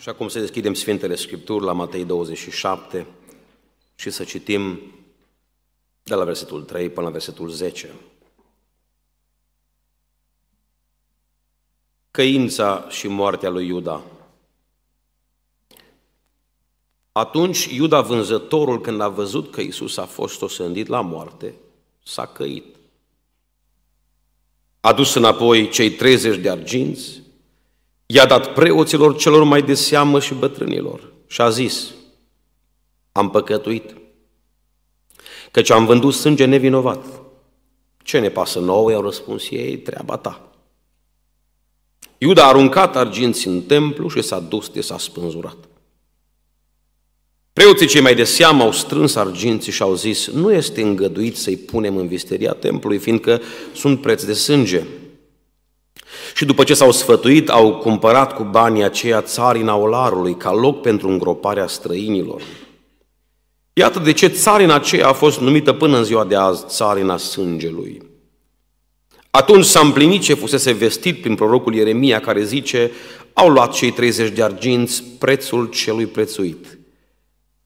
Și acum să deschidem Sfintele Scripturi la Matei 27 și să citim de la versetul 3 până la versetul 10. Căința și moartea lui Iuda. Atunci Iuda vânzătorul, când a văzut că Isus a fost osândit la moarte, s-a căit. A dus înapoi cei 30 de arginți i-a dat preoților celor mai de seamă și bătrânilor și a zis, am păcătuit, căci am vândut sânge nevinovat. Ce ne pasă nouă? I-au răspuns ei, treaba ta. Iuda a aruncat arginți în templu și s-a dus de s-a spânzurat. Preoții cei mai de seamă au strâns arginții și au zis, nu este îngăduit să-i punem în visteria templului, fiindcă sunt preț de sânge. Și după ce s-au sfătuit, au cumpărat cu banii aceia țarina olarului ca loc pentru îngroparea străinilor. Iată de ce țarina aceea a fost numită până în ziua de azi țarina sângelui. Atunci s-a împlinit ce fusese vestit prin prorocul Ieremia, care zice, au luat cei 30 de arginți prețul celui prețuit,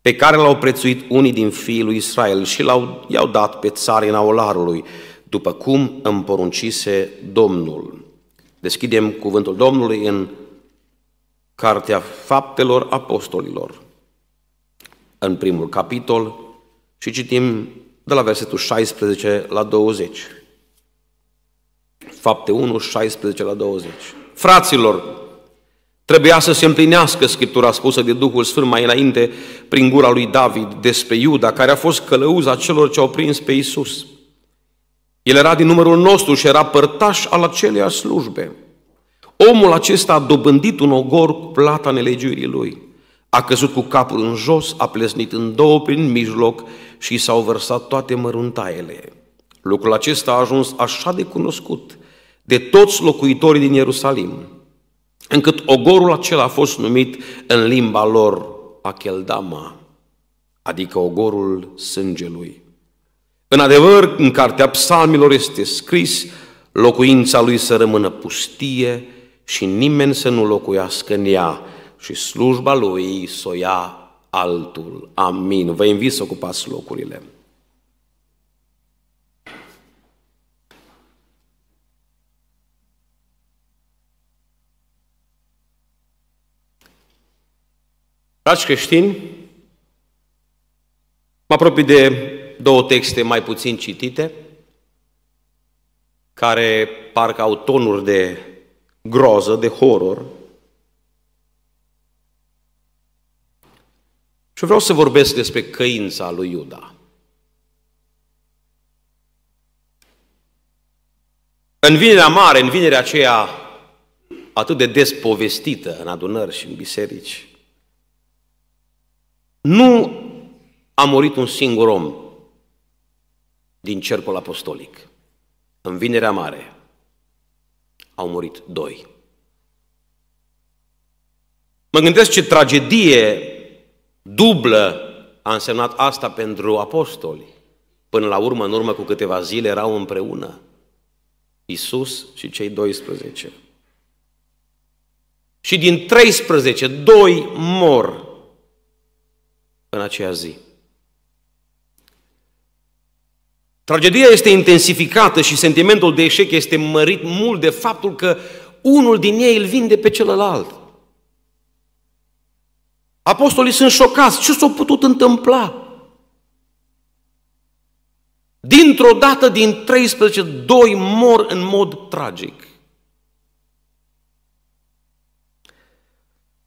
pe care l-au prețuit unii din fiii lui Israel și l-au, i-au dat pe țarina olarului, după cum îmi poruncise Domnul. Deschidem cuvântul Domnului în Cartea Faptelor Apostolilor, în primul capitol, și citim de la versetul 16 la 20. Fapte 1, 16 la 20. Fraților, trebuia să se împlinească scriptura spusă de Duhul Sfânt mai înainte prin gura lui David despre Iuda, care a fost călăuza celor ce au prins pe Isus. El era din numărul nostru și era părtaș al aceleiași slujbe. Omul acesta a dobândit un ogor cu plata nelegiuirii lui. A căzut cu capul în jos, a plesnit în două prin mijloc și s-au vărsat toate măruntaiele. Lucrul acesta a ajuns așa de cunoscut de toți locuitorii din Ierusalim, încât ogorul acela a fost numit în limba lor Acheldama, adică ogorul sângelui. În adevăr, în cartea psalmilor este scris, locuința lui să rămână pustie și nimeni să nu locuiască în ea și slujba lui să o ia altul. Amin. Vă invit să ocupați locurile. Dragi creștini, mă apropii de două texte mai puțin citite, care parcă au tonuri de groză, de horror. Și vreau să vorbesc despre căința lui Iuda. În vinerea mare, în vinerea aceea atât de des povestită în adunări și în biserici, nu a murit un singur om din cercul apostolic. În Vinerea Mare au murit doi. Mă gândesc ce tragedie dublă a însemnat asta pentru apostoli. Până la urmă, în urmă cu câteva zile, erau împreună Isus și cei 12. Și din 13, doi mor în aceea zi. Tragedia este intensificată și sentimentul de eșec este mărit mult de faptul că unul din ei îl vinde pe celălalt. Apostolii sunt șocați. Ce s-a putut întâmpla? Dintr-o dată, din 13, doi mor în mod tragic.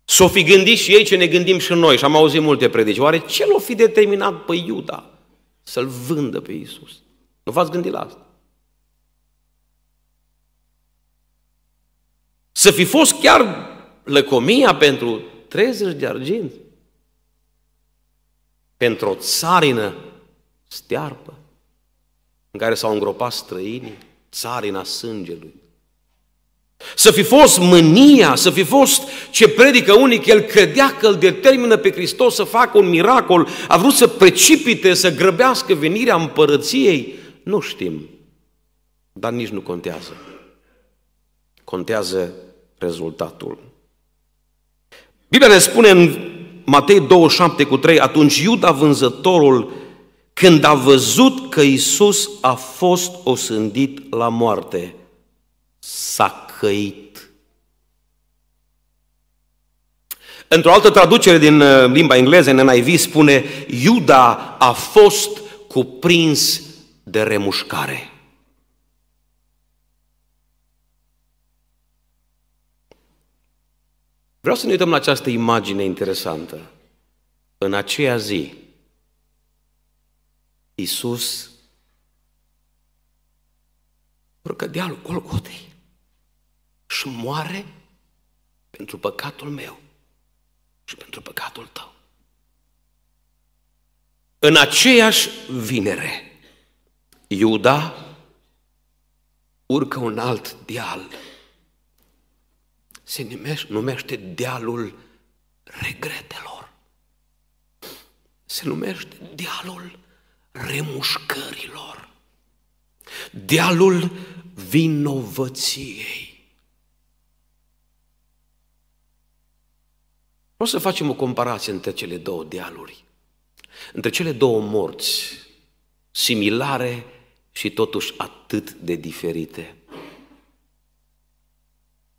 S-o fi gândit și ei ce ne gândim și noi și am auzit multe predici. Oare ce l-o fi determinat pe Iuda să-l vândă pe Iisus? Nu v-ați gândit la asta. Să fi fost chiar lăcomia pentru 30 de argint. Pentru o țarină stearpă în care s-au îngropat străinii, țarina sângelui. Să fi fost mânia, să fi fost ce predică unic, el credea că îl determină pe Hristos să facă un miracol, a vrut să precipite, să grăbească venirea împărăției, nu știm, dar nici nu contează. Contează rezultatul. Biblia ne spune în Matei 27 cu 3, atunci Iuda vânzătorul, când a văzut că Isus a fost osândit la moarte, s-a căit. Într-o altă traducere din uh, limba engleză, în NIV, spune Iuda a fost cuprins de remușcare. Vreau să ne uităm la această imagine interesantă. În aceea zi, Iisus urcă al Golgotei și moare pentru păcatul meu și pentru păcatul tău. În aceeași vinere, Iuda urcă un alt deal. Se numește, numește dealul regretelor. Se numește dealul remușcărilor. Dealul vinovăției. O să facem o comparație între cele două dealuri, între cele două morți similare și totuși atât de diferite.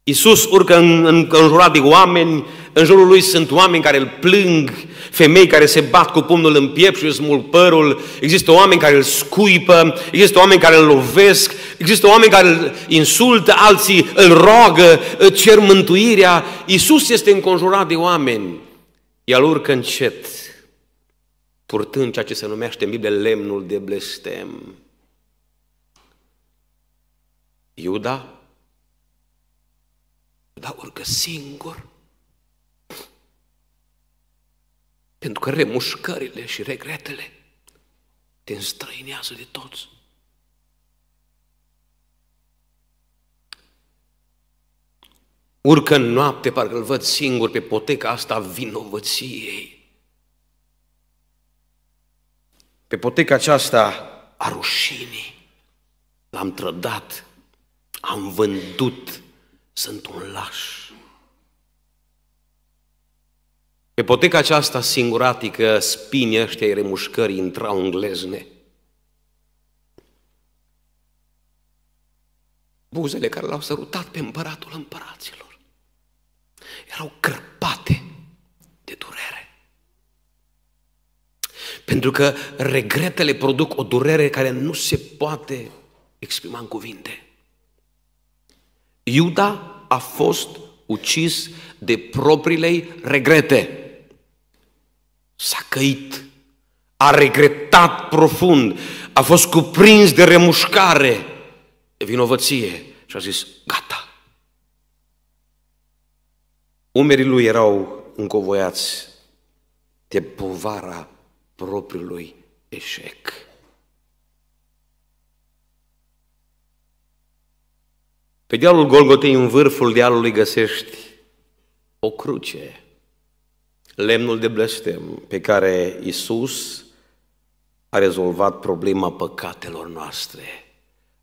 Iisus urcă în, în, jurat de oameni, în jurul lui sunt oameni care îl plâng, femei care se bat cu pumnul în piept și îl smul părul, există oameni care îl scuipă, există oameni care îl lovesc, există oameni care îl insultă, alții îl roagă, îl cer mântuirea. Iisus este înconjurat de oameni. El urcă încet, purtând ceea ce se numește în Biblie lemnul de blestem. Iuda? Iuda urcă singur. Pentru că remușcările și regretele te înstrăinează de toți. Urcă în noapte, parcă îl văd singur pe poteca asta a vinovăției. Pe poteca aceasta a rușinii. L-am trădat, am vândut, sunt un laș. poteca aceasta singuratică, spini ăștia ai remușcări intrau în glezne. Buzele care l-au sărutat pe împăratul împăraților erau crăpate de durere. Pentru că regretele produc o durere care nu se poate exprima în cuvinte. Iuda a fost ucis de propriile regrete. S-a căit, a regretat profund, a fost cuprins de remușcare, de vinovăție și a zis, gata. Umerii lui erau încovoiați de povara propriului eșec. Pe dealul Golgotei, în vârful dealului, găsești o cruce, lemnul de blestem pe care Isus a rezolvat problema păcatelor noastre.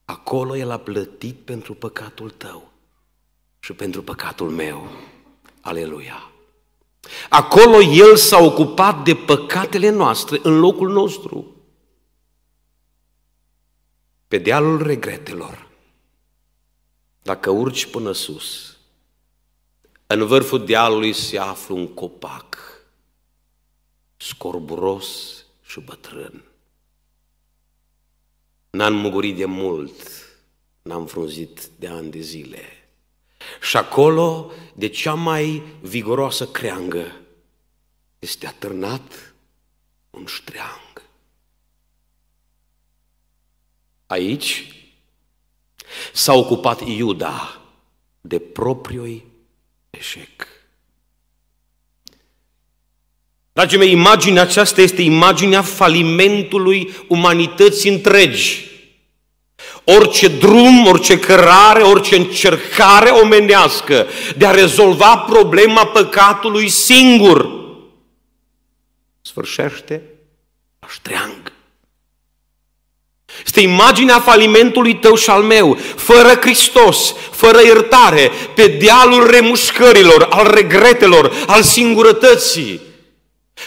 Acolo El a plătit pentru păcatul tău și pentru păcatul meu. Aleluia! Acolo El s-a ocupat de păcatele noastre în locul nostru. Pe dealul regretelor dacă urci până sus, în vârful dealului se află un copac scorburos și bătrân. N-am mugurit de mult, n-am frunzit de ani de zile. Și acolo, de cea mai vigoroasă creangă, este atârnat un ștreang. Aici, S-a ocupat Iuda de propriul eșec. Dragii mei, imaginea aceasta este imaginea falimentului umanității întregi. Orice drum, orice cărare, orice încercare omenească de a rezolva problema păcatului singur sfârșește la este imaginea falimentului tău și al meu, fără Hristos, fără iertare, pe dealul remușcărilor, al regretelor, al singurătății,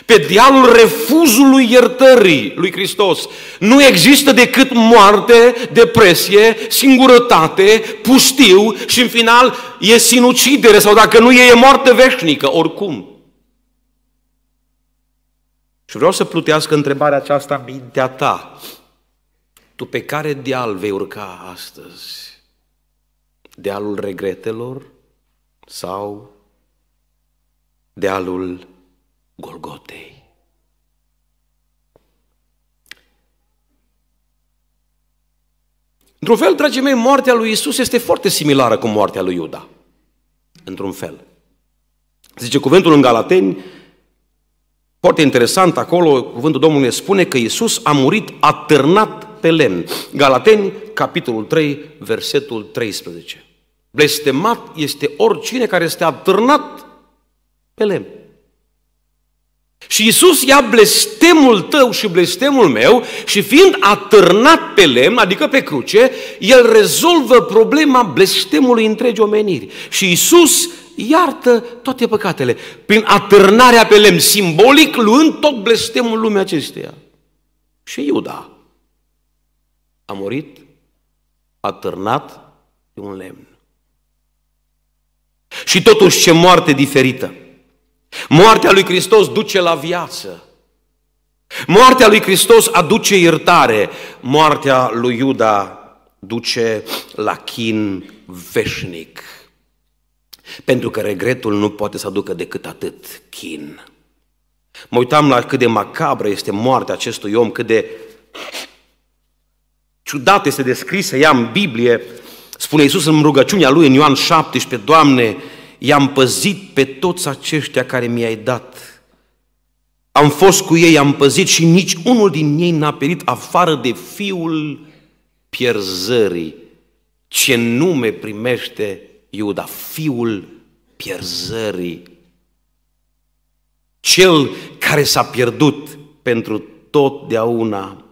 pe dealul refuzului iertării lui Hristos. Nu există decât moarte, depresie, singurătate, pustiu și în final e sinucidere sau dacă nu e, e moarte veșnică, oricum. Și vreau să plutească întrebarea aceasta în mintea ta. Tu pe care deal vei urca astăzi? Dealul regretelor sau dealul Golgotei? Într-un fel, dragii mei, moartea lui Isus este foarte similară cu moartea lui Iuda. Într-un fel. Zice cuvântul în Galateni, foarte interesant acolo, cuvântul Domnului spune că Isus a murit atârnat pe lemn. Galateni, capitolul 3, versetul 13. Blestemat este oricine care este atârnat pe lemn. Și Isus ia blestemul tău și blestemul meu și fiind atârnat pe lemn, adică pe cruce, el rezolvă problema blestemului întregi omeniri. Și Isus iartă toate păcatele prin atârnarea pe lemn, simbolic luând tot blestemul lumea acesteia. Și Iuda, a murit atârnat de un lemn. Și totuși ce moarte diferită! Moartea lui Hristos duce la viață. Moartea lui Hristos aduce iertare. Moartea lui Iuda duce la chin veșnic. Pentru că regretul nu poate să aducă decât atât chin. Mă uitam la cât de macabră este moartea acestui om, cât de ciudat este descrisă ea în Biblie, spune Iisus în rugăciunea lui în Ioan 17, Doamne, i-am păzit pe toți aceștia care mi-ai dat. Am fost cu ei, am păzit și nici unul din ei n-a perit afară de fiul pierzării. Ce nume primește Iuda? Fiul pierzării. Cel care s-a pierdut pentru totdeauna.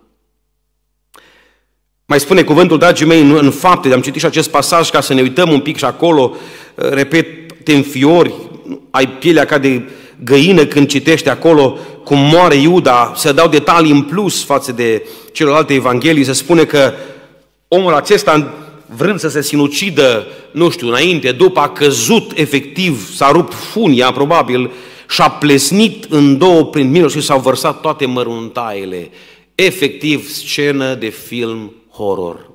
Mai spune cuvântul, dragii mei, în, în fapte, am citit și acest pasaj ca să ne uităm un pic și acolo, uh, repet, te înfiori, ai pielea ca de găină când citești acolo cum moare Iuda, se dau detalii în plus față de celelalte evanghelii, se spune că omul acesta, vrând să se sinucidă, nu știu, înainte, după a căzut efectiv, s-a rupt funia, probabil, și-a plesnit în două prin minus și s-au vărsat toate măruntaiele. Efectiv, scenă de film horror.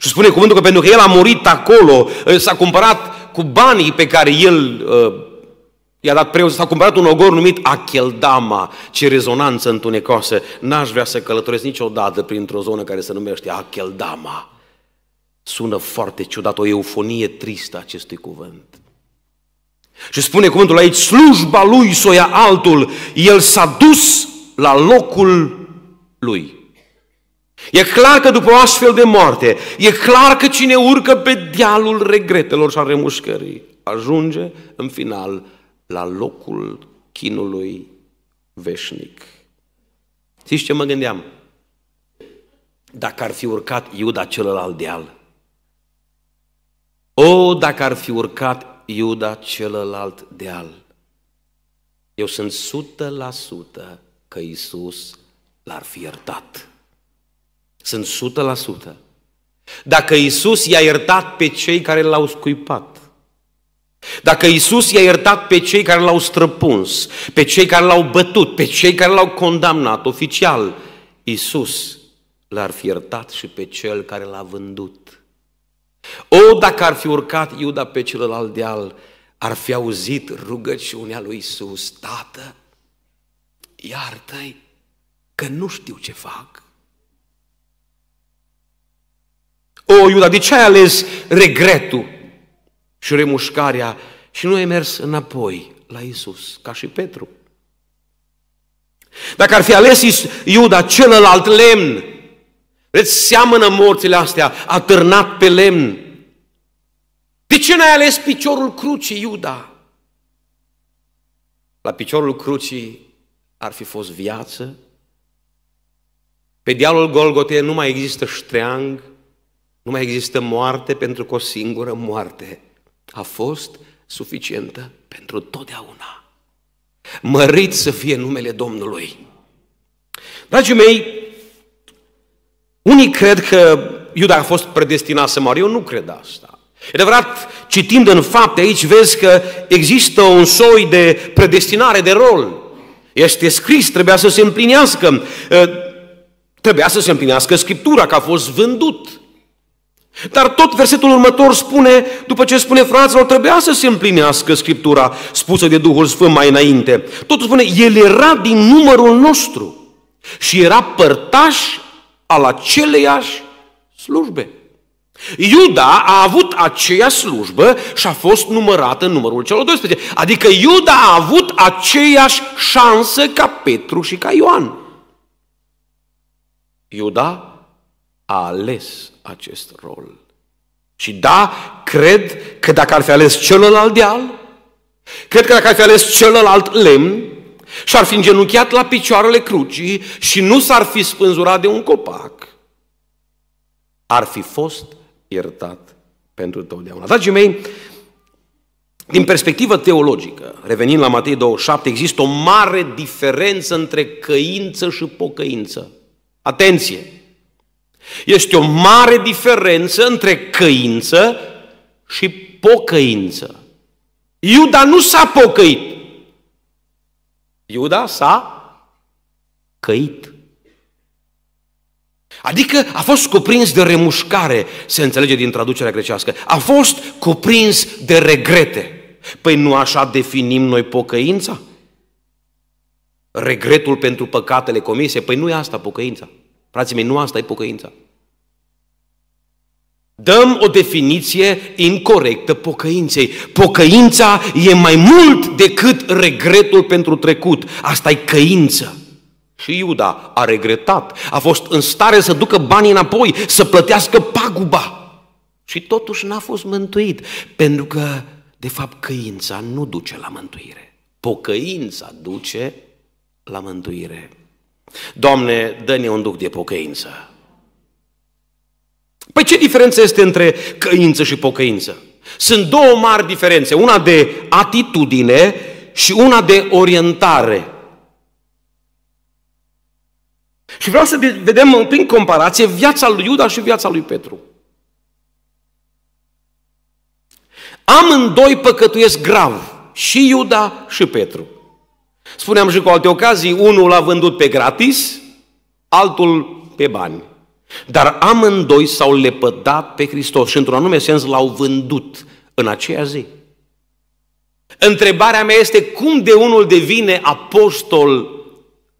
Și spune cuvântul că pentru că el a murit acolo, eh, s-a cumpărat cu banii pe care el uh, i-a dat preot, s-a cumpărat un ogor numit Acheldama. Ce rezonanță întunecoasă! N-aș vrea să călătoresc niciodată printr-o zonă care se numește Acheldama. Sună foarte ciudat, o eufonie tristă acestui cuvânt. Și spune cuvântul aici, slujba lui soia altul, el s-a dus la locul lui. E clar că după o astfel de moarte, e clar că cine urcă pe dealul regretelor și a remușcării ajunge în final la locul chinului veșnic. Știți ce mă gândeam? Dacă ar fi urcat Iuda celălalt deal. O, dacă ar fi urcat Iuda celălalt deal. Eu sunt 100% la că Iisus l-ar fi iertat. Sunt 100%. Dacă Isus i-a iertat pe cei care l-au scuipat, dacă Isus i-a iertat pe cei care l-au străpuns, pe cei care l-au bătut, pe cei care l-au condamnat oficial, Isus l-ar fi iertat și pe cel care l-a vândut. O, dacă ar fi urcat Iuda pe celălalt deal, ar fi auzit rugăciunea lui Isus, Tată, iartă-i că nu știu ce fac. O, Iuda, de ce ai ales regretul și remușcarea și nu ai mers înapoi la Isus, ca și Petru? Dacă ar fi ales Iuda celălalt lemn, vreți, seamănă morțile astea, a târnat pe lemn. De ce n-ai ales piciorul crucii, Iuda? La piciorul crucii ar fi fost viață, pe dealul Golgotei nu mai există ștreang, nu mai există moarte pentru că o singură moarte a fost suficientă pentru totdeauna. Mărit să fie numele Domnului. Dragii mei, unii cred că Iuda a fost predestinat să moară. Eu nu cred asta. E adevărat, citind în fapte aici, vezi că există un soi de predestinare de rol. Este scris, trebuia să se împlinească. Ă, trebuia să se împlinească Scriptura, că a fost vândut. Dar tot versetul următor spune, după ce spune fraților, trebuia să se împlinească Scriptura spusă de Duhul Sfânt mai înainte. Tot spune, el era din numărul nostru și era părtaș al aceleiași slujbe. Iuda a avut aceea slujbă și a fost numărat în numărul celor 12. Adică Iuda a avut aceeași șansă ca Petru și ca Ioan. Iuda a ales acest rol. Și da, cred că dacă ar fi ales celălalt deal, cred că dacă ar fi ales celălalt lemn, și-ar fi îngenunchiat la picioarele crucii și nu s-ar fi spânzurat de un copac, ar fi fost iertat pentru totdeauna. Dragii mei, din perspectivă teologică, revenind la Matei 27, există o mare diferență între căință și pocăință. Atenție! Este o mare diferență între căință și pocăință. Iuda nu s-a pocăit. Iuda s-a căit. Adică a fost cuprins de remușcare, se înțelege din traducerea grecească. A fost cuprins de regrete. Păi nu așa definim noi pocăința? Regretul pentru păcatele comise? Păi nu e asta pocăința. Frații mei, nu asta e pocăința. Dăm o definiție incorrectă pocăinței. Pocăința e mai mult decât regretul pentru trecut. Asta e căință. Și Iuda a regretat, a fost în stare să ducă banii înapoi, să plătească paguba. Și totuși n-a fost mântuit, pentru că, de fapt, căința nu duce la mântuire. Pocăința duce la mântuire. Doamne, dă-ne un duc de pocăință. Păi ce diferență este între căință și pocăință? Sunt două mari diferențe, una de atitudine și una de orientare. Și vreau să vedem prin comparație viața lui Iuda și viața lui Petru. Amândoi păcătuiesc grav, și Iuda și Petru. Spuneam și cu alte ocazii, unul l-a vândut pe gratis, altul pe bani. Dar amândoi s-au lepădat pe Hristos și într-un anume sens l-au vândut în aceea zi. Întrebarea mea este cum de unul devine apostol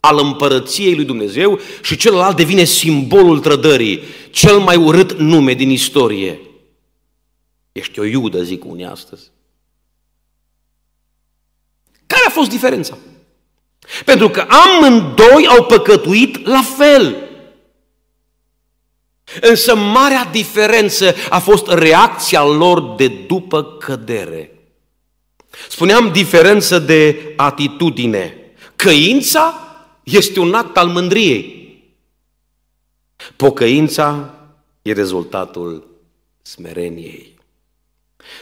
al împărăției lui Dumnezeu și celălalt devine simbolul trădării, cel mai urât nume din istorie. Ești o iudă, zic unii astăzi. Care a fost diferența? Pentru că amândoi au păcătuit la fel. Însă marea diferență a fost reacția lor de după cădere. Spuneam diferență de atitudine. Căința este un act al mândriei. Pocăința e rezultatul smereniei.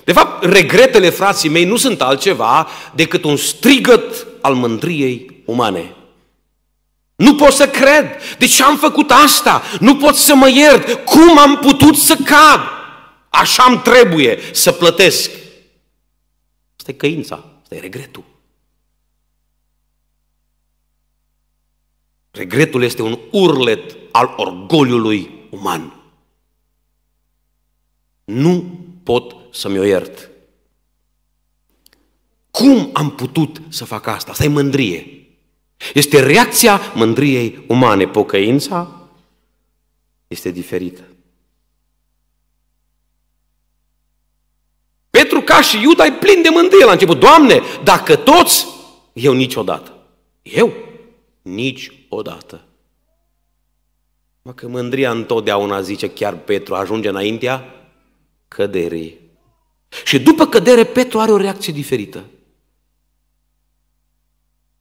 De fapt, regretele frații mei nu sunt altceva decât un strigăt al mândriei umane. Nu pot să cred. De ce am făcut asta? Nu pot să mă iert. Cum am putut să cad? Așa îmi trebuie să plătesc. Asta e căința, asta e regretul. Regretul este un urlet al orgoliului uman. Nu pot să-mi o iert. Cum am putut să fac asta? Asta e mândrie. Este reacția mândriei umane. Pocăința este diferită. Petru, ca și Iuda, e plin de mândrie la început. Doamne, dacă toți, eu niciodată. Eu? Niciodată. Mă că mândria întotdeauna zice chiar Petru ajunge înaintea căderii. Și după cădere, Petru are o reacție diferită.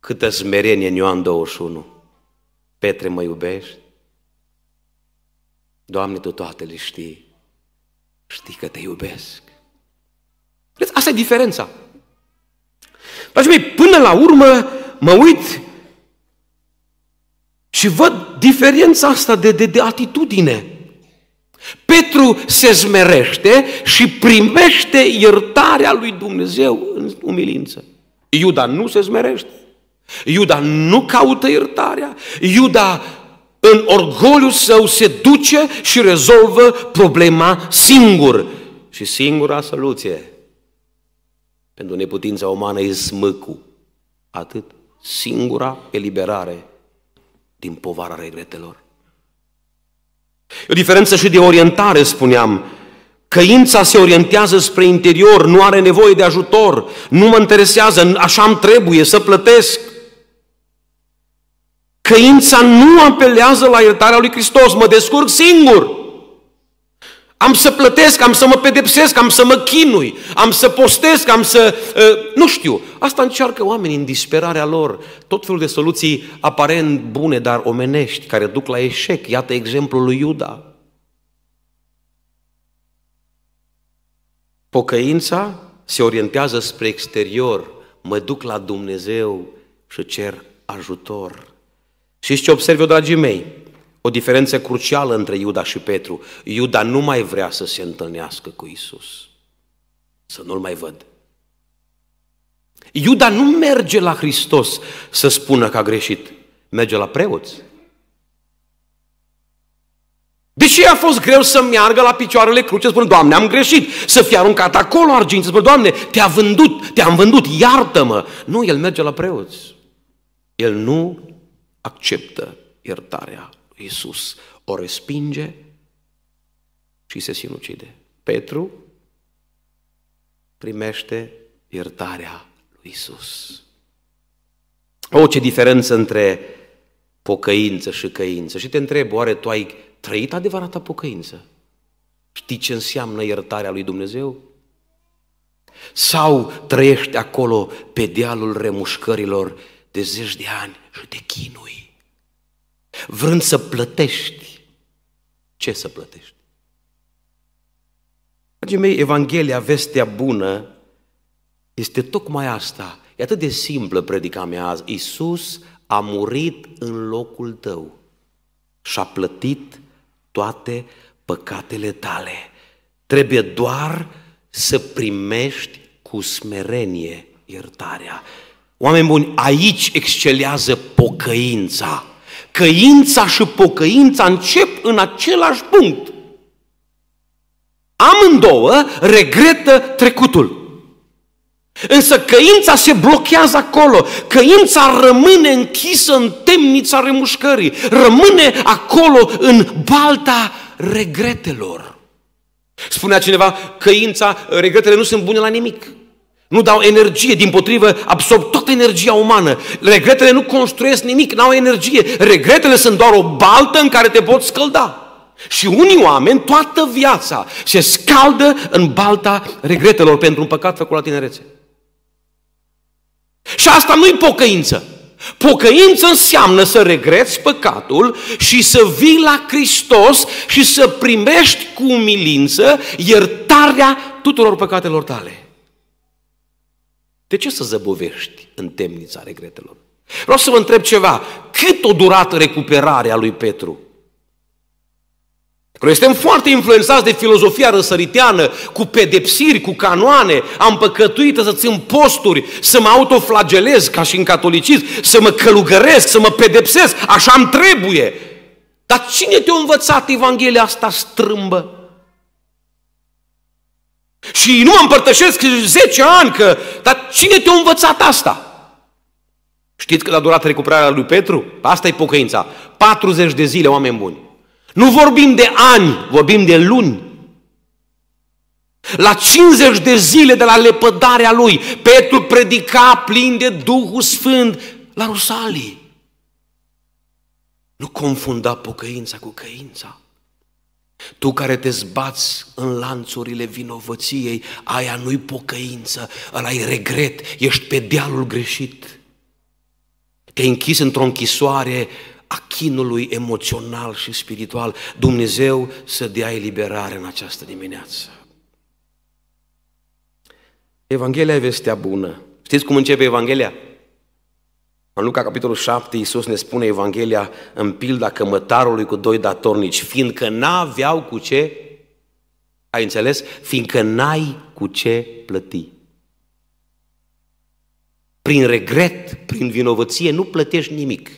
Câtă smerenie în Ioan 21. Petre, mă iubești? Doamne, Tu toate le știi. Știi că te iubesc. Vedeți, asta e diferența. Dragii mei, până la urmă mă uit și văd diferența asta de, de, de atitudine. Petru se zmerește și primește iertarea lui Dumnezeu în umilință. Iuda nu se zmerește. Iuda nu caută iertarea, Iuda în orgoliu său se duce și rezolvă problema singur. Și singura soluție pentru neputința umană e smâcu. Atât. Singura eliberare din povara regretelor. E o diferență și de orientare, spuneam. Căința se orientează spre interior, nu are nevoie de ajutor, nu mă interesează, așa îmi trebuie să plătesc. Căința nu apelează la iertarea lui Hristos, mă descurc singur. Am să plătesc, am să mă pedepsesc, am să mă chinui, am să postesc, am să... Uh, nu știu. Asta încearcă oamenii în disperarea lor. Tot felul de soluții aparent bune, dar omenești, care duc la eșec. Iată exemplul lui Iuda. Pocăința se orientează spre exterior. Mă duc la Dumnezeu și cer ajutor. Și ce observ eu, dragii mei? O diferență crucială între Iuda și Petru. Iuda nu mai vrea să se întâlnească cu Isus. Să nu-l mai văd. Iuda nu merge la Hristos să spună că a greșit. Merge la preoți. Deși a fost greu să meargă la picioarele cruce, spune, Doamne, am greșit, să fie aruncat acolo argint, spune, Doamne, te-a vândut, te-am vândut, iartă-mă. Nu, el merge la preoți. El nu acceptă iertarea lui Iisus, o respinge și se sinucide. Petru primește iertarea lui Iisus. O, ce diferență între pocăință și căință. Și te întreb, oare tu ai trăit adevărata pocăință? Știi ce înseamnă iertarea lui Dumnezeu? Sau trăiești acolo pe dealul remușcărilor de zeci de ani și te chinui, vrând să plătești. Ce să plătești? Dragii mei, Evanghelia, vestea bună, este tocmai asta. E atât de simplă predica mea azi. Iisus a murit în locul tău și a plătit toate păcatele tale. Trebuie doar să primești cu smerenie iertarea. Oameni buni, aici excelează pocăința. Căința și pocăința încep în același punct. Amândouă regretă trecutul. Însă căința se blochează acolo. Căința rămâne închisă în temnița remușcării. Rămâne acolo în balta regretelor. Spunea cineva, căința, regretele nu sunt bune la nimic. Nu dau energie, din potrivă absorb toată energia umană. Regretele nu construiesc nimic, n-au energie. Regretele sunt doar o baltă în care te poți scălda. Și unii oameni toată viața se scaldă în balta regretelor pentru un păcat făcut la tinerețe. Și asta nu-i pocăință. Pocăință înseamnă să regreți păcatul și să vii la Hristos și să primești cu umilință iertarea tuturor păcatelor tale. De ce să zăbovești în temnița regretelor? Vreau să vă întreb ceva. Cât o durat recuperarea lui Petru? Că noi suntem foarte influențați de filozofia răsăriteană, cu pedepsiri, cu canoane, am păcătuit să țin posturi, să mă autoflagelez ca și în catolicism, să mă călugăresc, să mă pedepsesc, așa îmi trebuie. Dar cine te-a învățat Evanghelia asta strâmbă? și nu mă împărtășesc 10 ani, că... Dar cine te-a învățat asta? Știți că a durat recuperarea lui Petru? Asta e pocăința. 40 de zile, oameni buni. Nu vorbim de ani, vorbim de luni. La 50 de zile de la lepădarea lui, Petru predica plin de Duhul Sfânt la Rusalii. Nu confunda pocăința cu căința. Tu care te zbați în lanțurile vinovăției, aia nu-i pocăință, ăla ai regret, ești pe dealul greșit. Te-ai închis într-o închisoare a chinului emoțional și spiritual. Dumnezeu să dea eliberare în această dimineață. Evanghelia e vestea bună. Știți cum începe Evanghelia? În Luca, capitolul 7, Iisus ne spune Evanghelia în pilda cămătarului cu doi datornici, fiindcă n-aveau cu ce, ai înțeles? Fiindcă n-ai cu ce plăti. Prin regret, prin vinovăție, nu plătești nimic.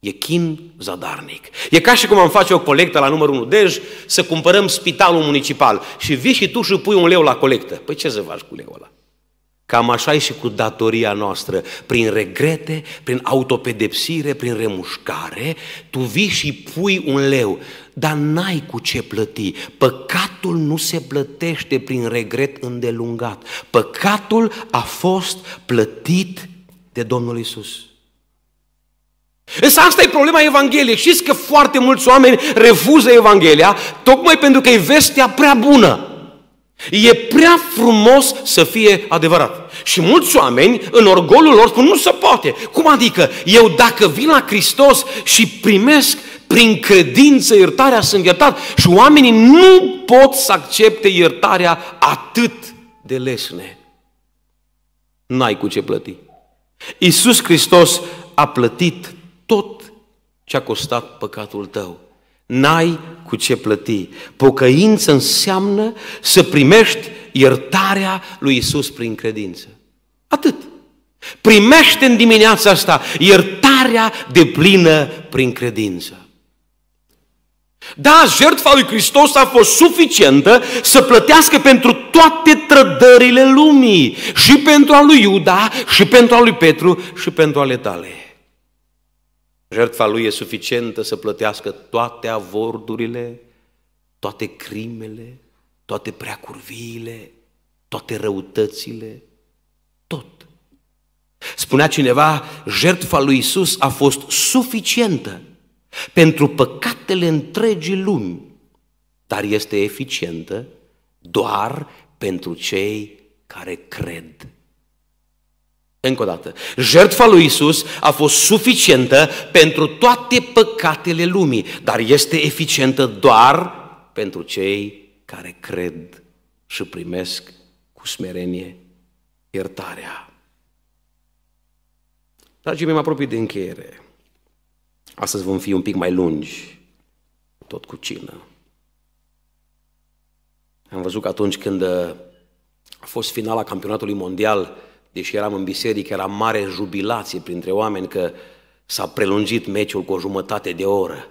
E chin zadarnic. E ca și cum am face o colectă la numărul 1 dej deci, să cumpărăm spitalul municipal și vii și tu și pui un leu la colectă. Păi ce să faci cu leul ăla? Cam așa e și cu datoria noastră. Prin regrete, prin autopedepsire, prin remușcare, tu vii și pui un leu, dar n-ai cu ce plăti. Păcatul nu se plătește prin regret îndelungat. Păcatul a fost plătit de Domnul Isus. Însă asta e problema Evangheliei. Știți că foarte mulți oameni refuză Evanghelia tocmai pentru că e vestea prea bună. E prea frumos să fie adevărat. Și mulți oameni, în orgolul lor, spun, nu se poate. Cum adică? Eu dacă vin la Hristos și primesc prin credință iertarea, sunt iertat și oamenii nu pot să accepte iertarea atât de lesne. N-ai cu ce plăti. Iisus Hristos a plătit tot ce a costat păcatul tău. N-ai cu ce plăti. Pocăință înseamnă să primești iertarea lui Isus prin credință. Atât. Primește în dimineața asta iertarea de plină prin credință. Da, jertfa lui Hristos a fost suficientă să plătească pentru toate trădările lumii, și pentru a lui Iuda, și pentru a lui Petru, și pentru ale tale. Jertfa lui e suficientă să plătească toate avordurile, toate crimele, toate preacurviile, toate răutățile, tot. Spunea cineva, jertfa lui Isus a fost suficientă pentru păcatele întregii lumi, dar este eficientă doar pentru cei care cred. Încă o dată, jertfa lui Isus a fost suficientă pentru toate păcatele lumii, dar este eficientă doar pentru cei care cred și primesc cu smerenie iertarea. Dragii mei, mă apropii de încheiere. Astăzi vom fi un pic mai lungi, tot cu cină. Am văzut că atunci când uh, a fost finala campionatului mondial, deși eram în biserică, era mare jubilație printre oameni că s-a prelungit meciul cu o jumătate de oră.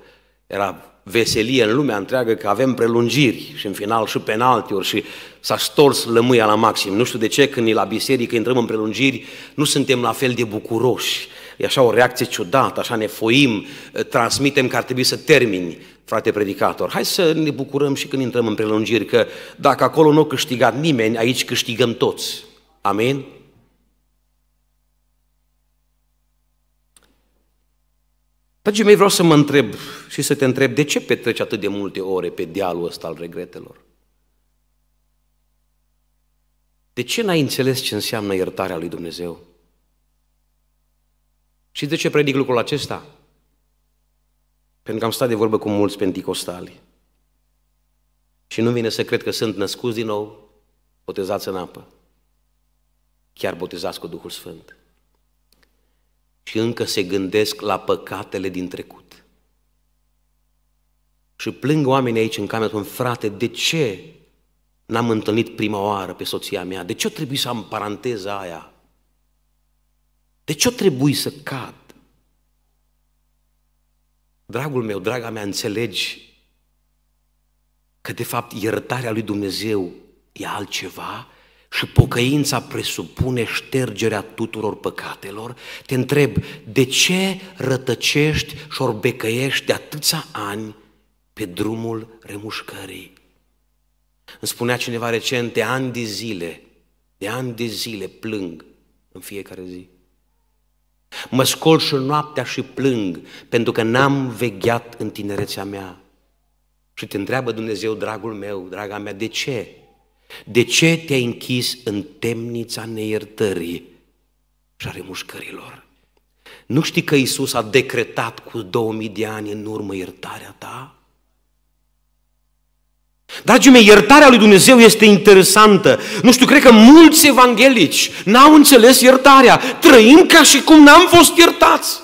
Era veselie în lumea întreagă că avem prelungiri și în final și penaltiuri și s-a stors lămâia la maxim. Nu știu de ce când e la biserică intrăm în prelungiri, nu suntem la fel de bucuroși. E așa o reacție ciudată, așa ne foim, transmitem că ar trebui să termini, frate predicator. Hai să ne bucurăm și când intrăm în prelungiri, că dacă acolo nu a câștigat nimeni, aici câștigăm toți. Amin? Dragii mei, vreau să mă întreb și să te întreb, de ce petreci atât de multe ore pe dealul ăsta al regretelor? De ce n-ai înțeles ce înseamnă iertarea lui Dumnezeu? Și de ce predic lucrul acesta? Pentru că am stat de vorbă cu mulți penticostali. Și nu vine să cred că sunt născuți din nou, botezați în apă, chiar botezați cu Duhul Sfânt și încă se gândesc la păcatele din trecut. Și plâng oamenii aici în cameră, spun, frate, de ce n-am întâlnit prima oară pe soția mea? De ce o trebuie să am paranteza aia? De ce o trebuie să cad? Dragul meu, draga mea, înțelegi că de fapt iertarea lui Dumnezeu e altceva și pocăința presupune ștergerea tuturor păcatelor, te întreb de ce rătăcești și orbecăiești de atâția ani pe drumul remușcării. Îmi spunea cineva recent, de ani de zile, de ani de zile plâng în fiecare zi. Mă scol și noaptea și plâng, pentru că n-am vegheat în tinerețea mea. Și te întreabă Dumnezeu, dragul meu, draga mea, de ce? De ce te-ai închis în temnița neiertării și a remușcărilor? Nu știi că Isus a decretat cu 2000 de ani în urmă iertarea ta? Dragii mei, iertarea lui Dumnezeu este interesantă. Nu știu, cred că mulți evanghelici n-au înțeles iertarea. Trăim ca și cum n-am fost iertați.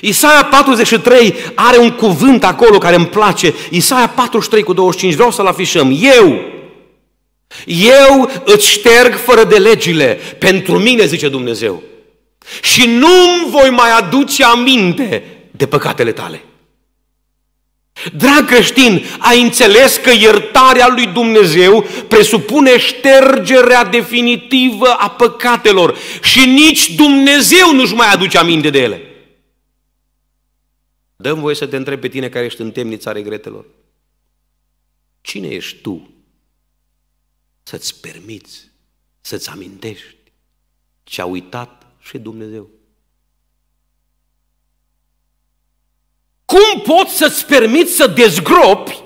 Isaia 43 are un cuvânt acolo care îmi place. Isaia 43 cu 25, vreau să-l afișăm. Eu, eu îți șterg fără de legile pentru mine, zice Dumnezeu. Și nu-mi voi mai aduce aminte de păcatele tale. Drag creștin, ai înțeles că iertarea lui Dumnezeu presupune ștergerea definitivă a păcatelor și nici Dumnezeu nu-și mai aduce aminte de ele. Dăm voie să te întrebi pe tine care ești în temnița regretelor. Cine ești tu să-ți permiți, să-ți amintești ce a uitat și Dumnezeu? Cum poți să-ți permiți să dezgropi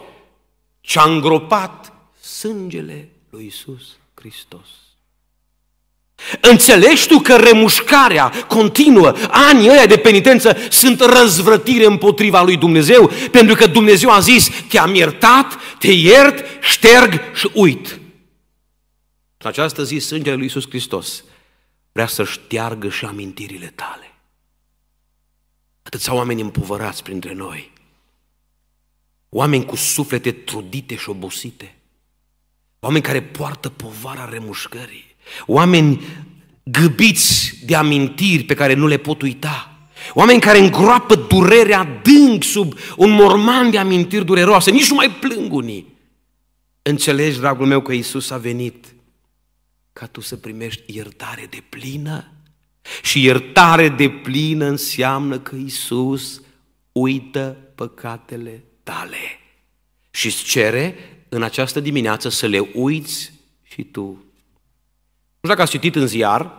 ce a îngropat sângele lui Isus Hristos? Înțelegi tu că remușcarea continuă, anii ăia de penitență, sunt răzvrătire împotriva lui Dumnezeu? Pentru că Dumnezeu a zis, te-am iertat, te iert, șterg și uit. În această zi, sângele lui Iisus Hristos vrea să șteargă și amintirile tale. Atâția oameni împovărați printre noi, oameni cu suflete trudite și obosite, oameni care poartă povara remușcării, Oameni găbiți de amintiri pe care nu le pot uita. Oameni care îngroapă durerea adânc sub un morman de amintiri dureroase. Nici nu mai plâng unii. Înțelegi, dragul meu, că Isus a venit ca tu să primești iertare de plină? Și iertare de plină înseamnă că Isus uită păcatele tale și îți cere în această dimineață să le uiți și tu. Nu știu dacă ați citit în ziar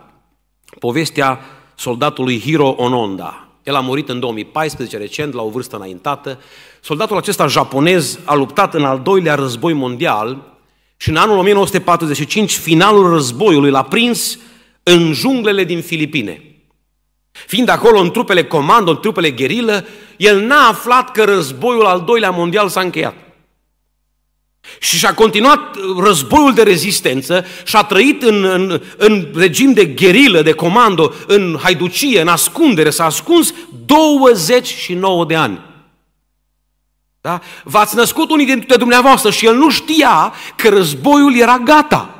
povestea soldatului Hiro Ononda. El a murit în 2014, recent, la o vârstă înaintată. Soldatul acesta japonez a luptat în al doilea război mondial și în anul 1945, finalul războiului, l-a prins în junglele din Filipine. Fiind acolo în trupele comando, în trupele gherilă, el n-a aflat că războiul al doilea mondial s-a încheiat. Și și-a continuat uh, războiul de rezistență și a trăit în, în, în regim de gherilă, de comando, în haiducie, în ascundere, s-a ascuns 29 de ani. Da? V-ați născut unii dintre dumneavoastră și el nu știa că războiul era gata.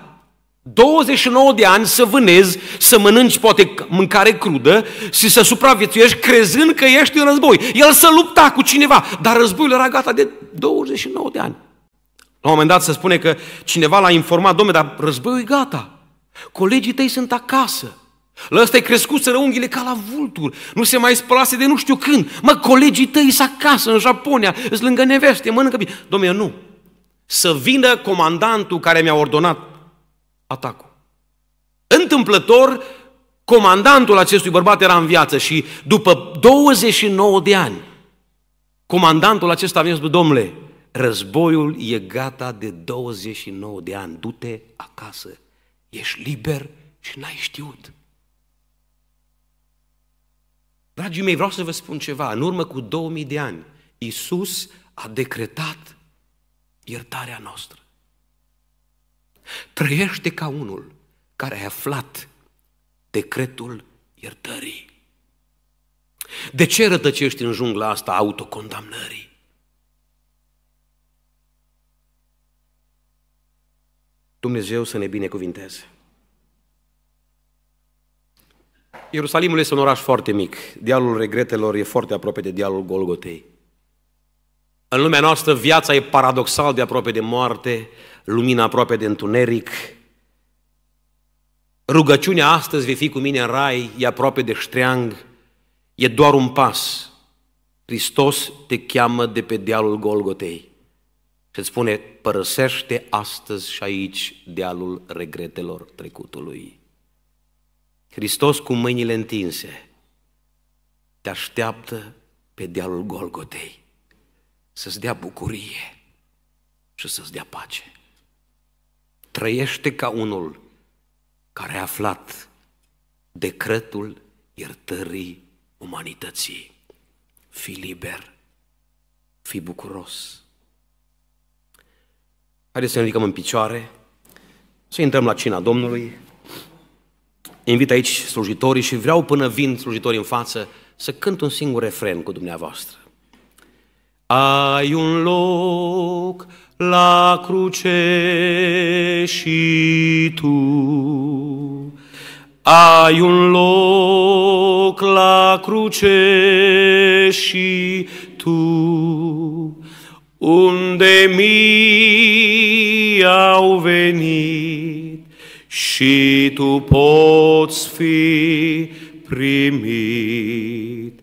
29 de ani să vânezi, să mănânci poate mâncare crudă și să supraviețuiești crezând că ești în război. El să lupta cu cineva, dar războiul era gata de 29 de ani un moment dat se spune că cineva l-a informat, domne, dar războiul e gata. Colegii tăi sunt acasă. La ăsta-i să unghiile ca la vultur. Nu se mai spălase de nu știu când. Mă, colegii tăi sunt acasă, în Japonia, îți lângă neveste, mănâncă bine. Domne, nu. Să vină comandantul care mi-a ordonat atacul. Întâmplător, comandantul acestui bărbat era în viață și după 29 de ani, comandantul acesta a venit domnule, Războiul e gata de 29 de ani. Du-te acasă. Ești liber și n-ai știut. Dragii mei, vreau să vă spun ceva. În urmă cu 2000 de ani, Isus a decretat iertarea noastră. Trăiește ca unul care a aflat decretul iertării. De ce rătăcești în jungla asta autocondamnării? Dumnezeu să ne binecuvinteze. Ierusalimul este un oraș foarte mic. Dialul regretelor e foarte aproape de dialul Golgotei. În lumea noastră viața e paradoxal de aproape de moarte, lumina aproape de întuneric. Rugăciunea astăzi vei fi cu mine în rai, e aproape de ștreang, e doar un pas. Hristos te cheamă de pe dealul Golgotei. Se spune, părăsește astăzi și aici dealul regretelor trecutului. Hristos cu mâinile întinse te așteaptă pe dealul Golgotei să-ți dea bucurie și să-ți dea pace. Trăiește ca unul care a aflat decretul iertării umanității. Fii liber, fii bucuros Haideți să ne ridicăm în picioare, să intrăm la cina Domnului. Invit aici slujitorii și vreau până vin slujitorii în față să cânt un singur refren cu dumneavoastră. Ai un loc la cruce și tu, ai un loc la cruce și tu, unde mii venit și tu poți fi primit.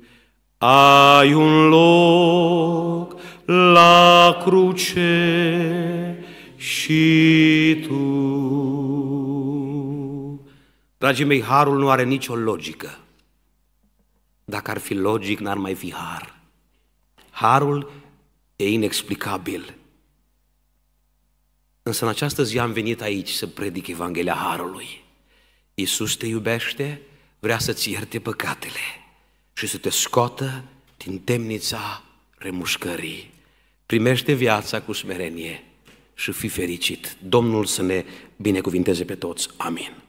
Ai un loc la cruce și tu. Dragii mei, harul nu are nicio logică. Dacă ar fi logic, n-ar mai fi har. Harul e inexplicabil. Însă în această zi am venit aici să predic Evanghelia Harului. Iisus te iubește, vrea să-ți ierte păcatele și să te scoată din temnița remușcării. Primește viața cu smerenie și fi fericit. Domnul să ne binecuvinteze pe toți. Amin.